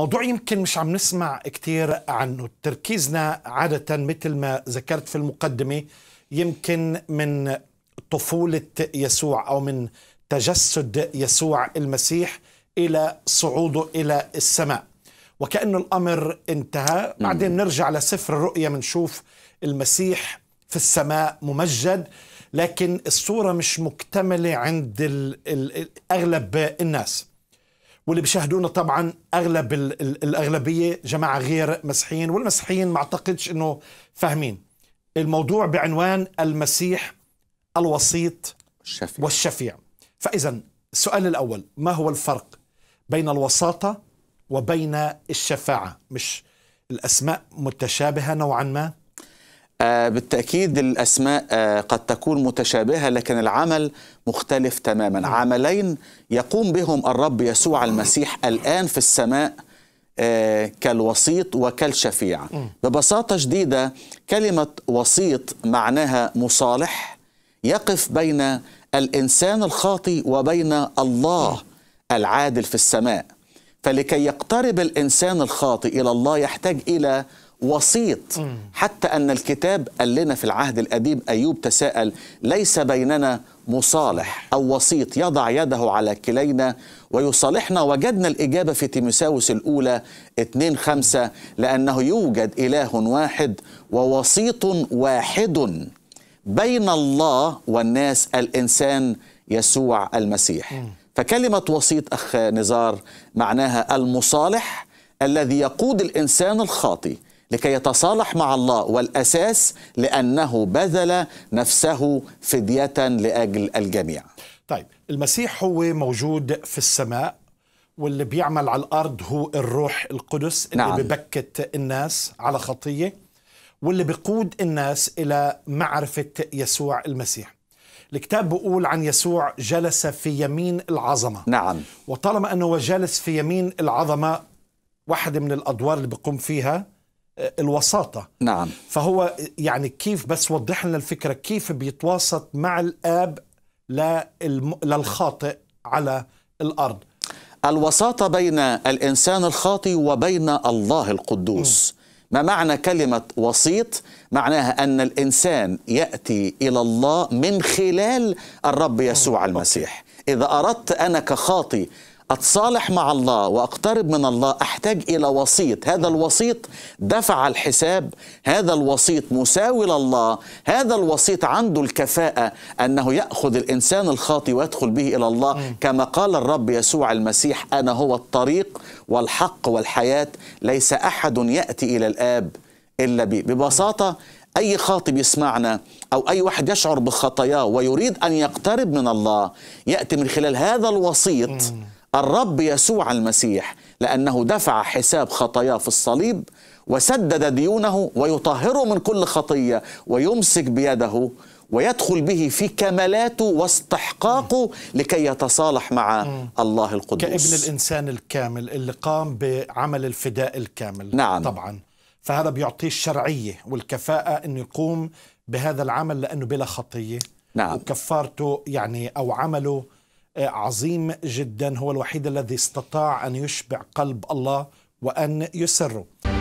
موضوع يمكن مش عم نسمع كثير عنه تركيزنا عادة مثل ما ذكرت في المقدمة يمكن من طفولة يسوع أو من تجسد يسوع المسيح إلى صعوده إلى السماء وكأن الأمر انتهى نعم. بعدين نرجع لسفر الرؤية بنشوف المسيح في السماء ممجد لكن الصورة مش مكتملة عند الـ الـ أغلب الناس واللي بيشاهدونا طبعا اغلب الاغلبيه جماعه غير مسيحيين والمسيحيين ما اعتقدش انه فاهمين الموضوع بعنوان المسيح الوسيط الشفيع. والشفيع فاذا السؤال الاول ما هو الفرق بين الوساطه وبين الشفاعه مش الاسماء متشابهه نوعا ما آه، بالتأكيد الأسماء آه، قد تكون متشابهة لكن العمل مختلف تماما نعم. عملين يقوم بهم الرب يسوع المسيح الآن في السماء آه، كالوسيط وكالشفيع ببساطة شديدة كلمة وسيط معناها مصالح يقف بين الإنسان الخاطي وبين الله العادل في السماء فلكي يقترب الإنسان الخاطئ إلى الله يحتاج إلى وسيط حتى أن الكتاب قال لنا في العهد القديم أيوب تساءل ليس بيننا مصالح أو وسيط يضع يده على كلينا ويصالحنا وجدنا الإجابة في تيموساوس الأولى 2 5 لأنه يوجد إله واحد ووسيط واحد بين الله والناس الإنسان يسوع المسيح فكلمة وسيط أخ نزار معناها المصالح الذي يقود الإنسان الخاطئ لكي يتصالح مع الله والأساس لأنه بذل نفسه فدية لأجل الجميع طيب المسيح هو موجود في السماء واللي بيعمل على الأرض هو الروح القدس اللي نعم. ببكت الناس على خطية واللي بيقود الناس إلى معرفة يسوع المسيح الكتاب بيقول عن يسوع جلس في يمين العظمة نعم وطالما أنه جالس في يمين العظمة واحدة من الأدوار اللي بيقوم فيها آه، الوساطة نعم فهو يعني كيف بس وضح لنا الفكرة كيف بيتواسط مع الآب للخاطئ على الأرض الوساطة بين الإنسان الخاطئ وبين الله القدوس م. ما معنى كلمة وسيط؟ معناها أن الإنسان يأتي إلى الله من خلال الرب يسوع المسيح إذا أردت أنا كخاطي أتصالح مع الله وأقترب من الله أحتاج إلى وسيط هذا الوسيط دفع الحساب هذا الوسيط مساوي لله هذا الوسيط عنده الكفاءة أنه يأخذ الإنسان الخاطئ ويدخل به إلى الله كما قال الرب يسوع المسيح أنا هو الطريق والحق والحياة ليس أحد يأتي إلى الآب إلا بي ببساطة أي خاطب يسمعنا أو أي واحد يشعر بخطاياه ويريد أن يقترب من الله يأتي من خلال هذا الوسيط الرب يسوع المسيح لأنه دفع حساب خطاياه في الصليب وسدد ديونه ويطهره من كل خطية ويمسك بيده ويدخل به في كمالاته واستحقاقه لكي يتصالح مع الله القدوس كابن الإنسان الكامل اللي قام بعمل الفداء الكامل نعم طبعا فهذا بيعطيه الشرعية والكفاءة أنه يقوم بهذا العمل لأنه بلا خطية نعم وكفارته يعني أو عمله عظيم جدا هو الوحيد الذي استطاع ان يشبع قلب الله وان يسره